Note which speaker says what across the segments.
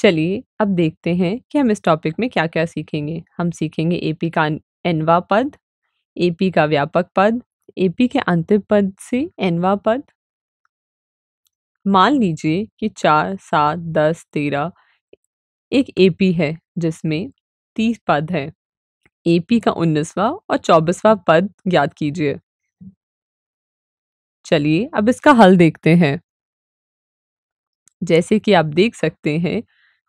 Speaker 1: चलिए अब देखते हैं कि हम इस टॉपिक में क्या क्या सीखेंगे हम सीखेंगे एपी का एनवा पद एपी का व्यापक पद एपी के अंतिम पद से एनवा पद मान लीजिए कि चार सात दस तेरह एक एपी है जिसमें तीस पद है एपी का उन्नीसवा और चौबीसवा पद याद कीजिए चलिए अब इसका हल देखते हैं जैसे कि आप देख सकते हैं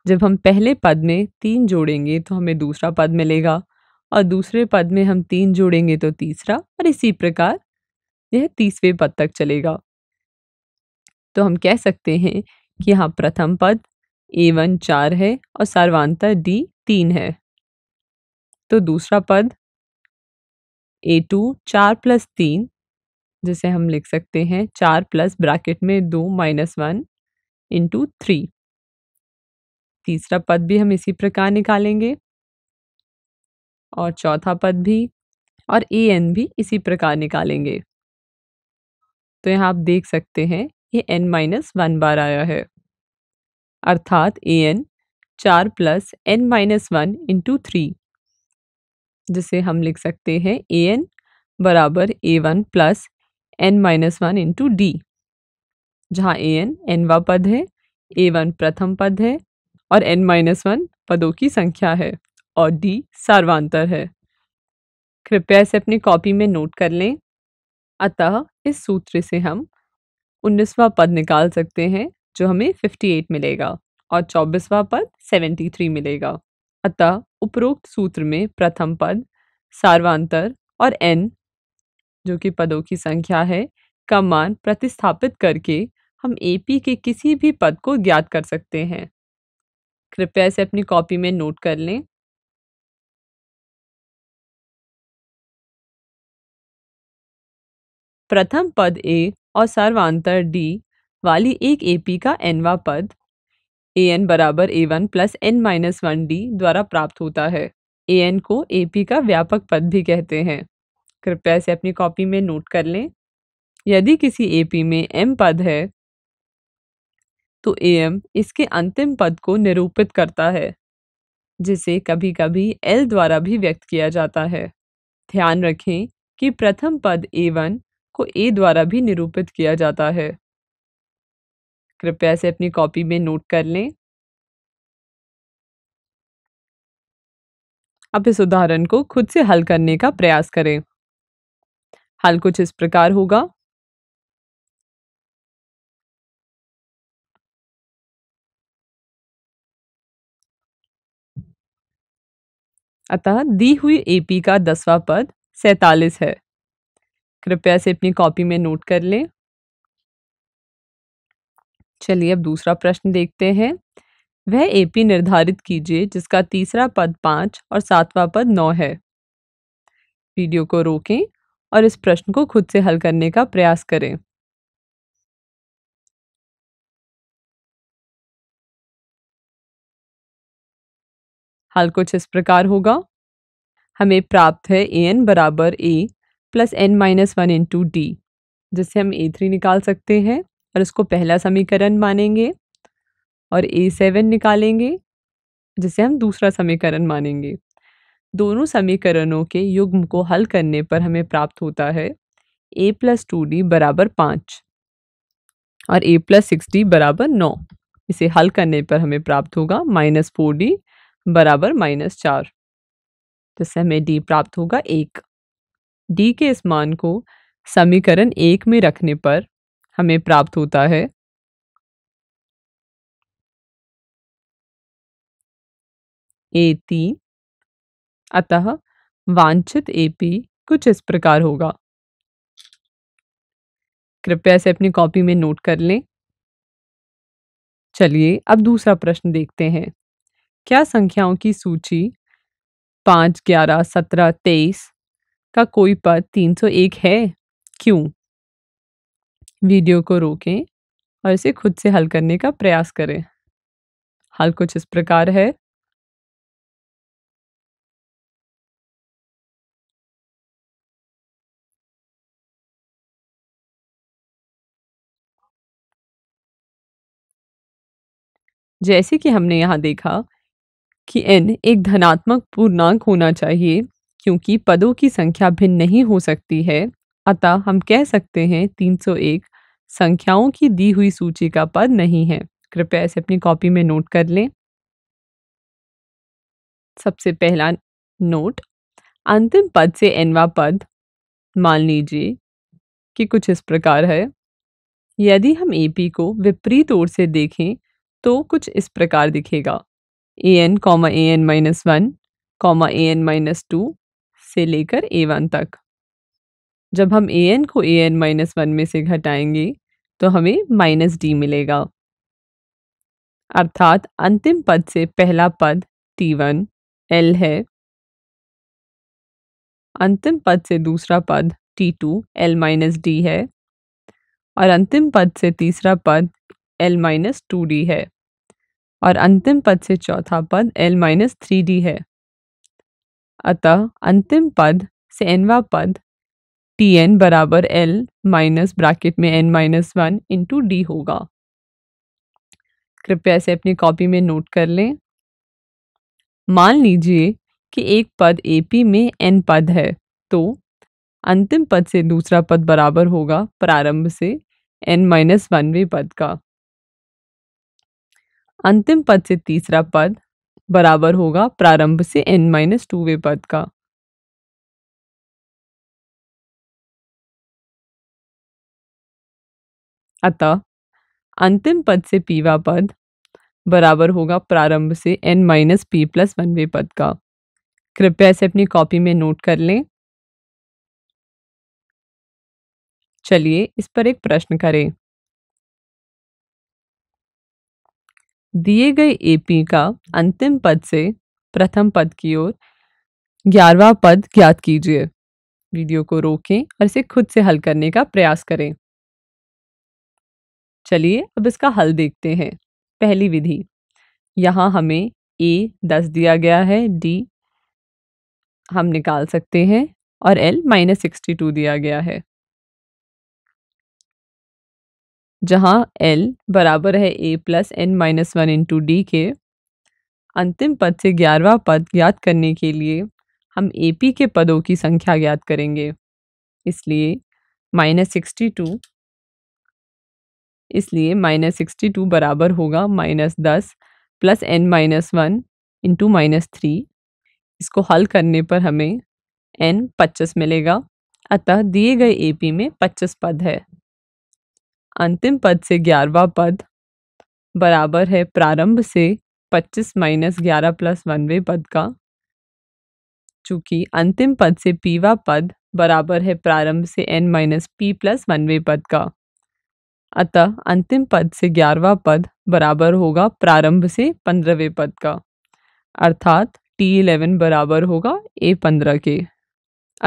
Speaker 1: जब हम पहले पद में तीन जोड़ेंगे तो हमें दूसरा पद मिलेगा और दूसरे पद में हम तीन जोड़ेंगे तो तीसरा और इसी प्रकार यह तीसवें पद तक चलेगा तो हम कह सकते हैं कि यहाँ प्रथम पद ए वन चार है और सर्वांतर डी तीन है तो दूसरा पद ए टू चार प्लस तीन जिसे हम लिख सकते हैं चार प्लस ब्रैकेट में दो माइनस वन इंटू थ्री तीसरा पद भी हम इसी प्रकार निकालेंगे और चौथा पद भी और ए एन भी इसी प्रकार निकालेंगे तो यहाँ आप देख सकते हैं ये एन माइनस वन बार आया है अर्थात ए एन चार plus N minus one into three जिसे हम लिख सकते हैं ए एन बराबर A one plus N minus one into D जहाँ ए एन एनवा पद है ए वन प्रथम पद है और एन माइनस वन पदों की संख्या है और डी सर्वांतर है कृपया इसे अपनी कॉपी में नोट कर लें अतः इस सूत्र से हम उन्नीसवा पद निकाल सकते हैं जो हमें 58 मिलेगा और चौबीसवा पद 73 मिलेगा अतः उपरोक्त सूत्र में प्रथम पद सार्वांतर और एन जो कि पदों की संख्या है का मान प्रतिस्थापित करके हम ए पी के किसी भी पद को ज्ञात कर सकते हैं कृपया इसे अपनी कॉपी में नोट कर लें प्रथम पद ए और सर्वांतर डी वाली एक एपी का एनवा पद ए एन बराबर A one plus N minus one D द्वारा प्राप्त होता है ए एन को ए पी का व्यापक पद भी कहते हैं कृपया इसे अपनी कॉपी में नोट कर लें यदि किसी ए पी में एम पद है तो एम इसके अंतिम पद को निरूपित करता है जिसे कभी कभी एल द्वारा भी व्यक्त किया जाता है ध्यान रखें कि प्रथम पद ए वन को ए द्वारा भी निरूपित किया जाता है कृपया से अपनी कॉपी में नोट कर लें अब इस उदाहरण को खुद से हल करने का प्रयास करें हल कुछ इस प्रकार होगा अतः दी हुई एपी का दसवां पद सैतालीस है कृपया से अपनी कॉपी में नोट कर लें चलिए अब दूसरा प्रश्न देखते हैं वह एपी निर्धारित कीजिए जिसका तीसरा पद पाँच और सातवां पद नौ है वीडियो को रोकें और इस प्रश्न को खुद से हल करने का प्रयास करें हल कुछ इस प्रकार होगा हमें प्राप्त है ए एन बराबर A plus N minus one into D जिससे हम ए थ्री निकाल सकते हैं और इसको पहला समीकरण मानेंगे और ए सेवन निकालेंगे जिसे हम दूसरा समीकरण मानेंगे दोनों समीकरणों के युग्म को हल करने पर हमें प्राप्त होता है ए प्लस टू डी बराबर पाँच और ए प्लस सिक्स डी बराबर नौ इसे हल करने पर हमें प्राप्त होगा माइनस फोर डी बराबर माइनस चार जिससे हमें डी प्राप्त होगा एक डी के इस मान को समीकरण एक में रखने पर हमें प्राप्त होता है ए तीन अतः वांछित एपी कुछ इस प्रकार होगा कृपया इसे अपनी कॉपी में नोट कर लें चलिए अब दूसरा प्रश्न देखते हैं क्या संख्याओं की सूची पाँच ग्यारह सत्रह तेईस का कोई पद तीन सौ एक है क्यों वीडियो को रोकें और इसे खुद से हल करने का प्रयास करें हल कुछ इस प्रकार है जैसे कि हमने यहाँ देखा कि एन एक धनात्मक पूर्णांक होना चाहिए क्योंकि पदों की संख्या भिन्न नहीं हो सकती है अतः हम कह सकते हैं 301 संख्याओं की दी हुई सूची का पद नहीं है कृपया इसे अपनी कॉपी में नोट कर लें सबसे पहला नोट अंतिम पद से एनवा पद मान लीजिए कि कुछ इस प्रकार है यदि हम ए पी को विपरीत ओर से देखें तो कुछ इस प्रकार दिखेगा A N comma A N minus one comma A N minus two से लेकर ए वन तक जब हम ए एन को ए एन माइनस वन में से घटाएंगे तो हमें माइनस डी मिलेगा अर्थात अंतिम पद से पहला पद टी वन एल है अंतिम पद से दूसरा पद T two L minus D है और अंतिम पद से तीसरा पद एल माइनस टू डी है और अंतिम पद से चौथा पद एल माइनस थ्री डी है अतः अंतिम पद से एनवा पद टी एन बराबर एल माइनस ब्रैकेट में N minus one into D होगा कृपया इसे अपनी कॉपी में नोट कर लें मान लीजिए कि एक पद ए पी में एन पद है तो अंतिम पद से दूसरा पद बराबर होगा प्रारंभ से एन माइनस वनवे पद का अंतिम पद से तीसरा पद बराबर होगा प्रारंभ से एन माइनस टू वे पद का अतः अंतिम पद से पीवा पद बराबर होगा प्रारंभ से N minus P plus one वे पद का कृपया इसे अपनी कॉपी में नोट कर लें चलिए इस पर एक प्रश्न करें दिए गए एपी का अंतिम पद से प्रथम पद की ओर ग्यारहवा पद ज्ञात कीजिए वीडियो को रोकें और इसे खुद से हल करने का प्रयास करें चलिए अब इसका हल देखते हैं पहली विधि यहाँ हमें ए दस दिया गया है डी हम निकाल सकते हैं और एल माइनस सिक्सटी टू दिया गया है जहाँ एल बराबर है A plus N minus one into D के अंतिम पद से ग्यारहवा पद ज्ञात करने के लिए हम ए पी के पदों की संख्या ज्ञात करेंगे इसलिए माइनस सिक्सटी टू इसलिए माइनस सिक्सटी टू बराबर होगा माइनस दस plus N minus one into minus three इसको हल करने पर हमें एन पच्चीस मिलेगा अतः दिए गए ए पी में पच्चीस पद है अंतिम पद से ग्यारहवा पद बराबर है प्रारंभ से 25 माइनस ग्यारह प्लस वनवे पद का चूंकि अंतिम पद से पीवा पद बराबर है प्रारंभ से एन माइनस पी प्लस वनवे पद का अतः अंतिम पद से ग्यारहवा पद बराबर होगा प्रारंभ से पंद्रहवें पद का अर्थात टी इलेवन बराबर होगा ए पंद्रह के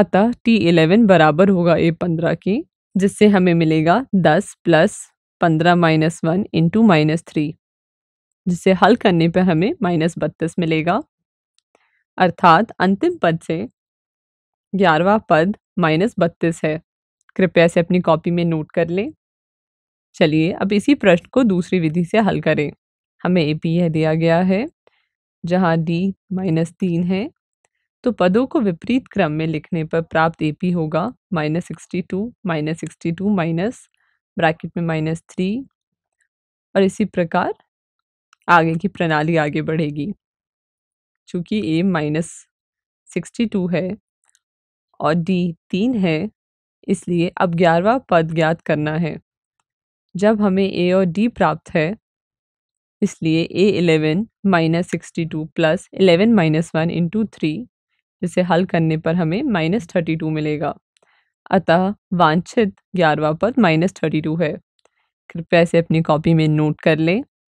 Speaker 1: अतः टी इलेवन बराबर होगा ए पंद्रह के जिससे हमें मिलेगा दस प्लस पंद्रह minus one into minus three जिसे हल करने पर हमें माइनस बत्तीस मिलेगा अर्थात अंतिम पद से ग्यारहवा पद माइनस बत्तीस है कृपया इसे अपनी कॉपी में नोट कर लें चलिए अब इसी प्रश्न को दूसरी विधि से हल करें हमें ए पी यह दिया गया है जहाँ डी माइनस तीन है तो पदों को विपरीत क्रम में लिखने पर प्राप्त ए पी होगा minus sixty two minus sixty two minus bracket में माइनस थ्री और इसी प्रकार आगे की प्रणाली आगे बढ़ेगी चूँकि ए माइनस सिक्सटी टू है और डी तीन है इसलिए अब ग्यारहवा पद ज्ञात करना है जब हमें ए और डी प्राप्त है इसलिए A eleven minus sixty two plus eleven minus one into three जिसे हल करने पर हमें माइनस थर्टी टू मिलेगा अतः वांछित ग्यारहवा पद माइनस थर्टी टू है कृपया इसे अपनी कॉपी में नोट कर लें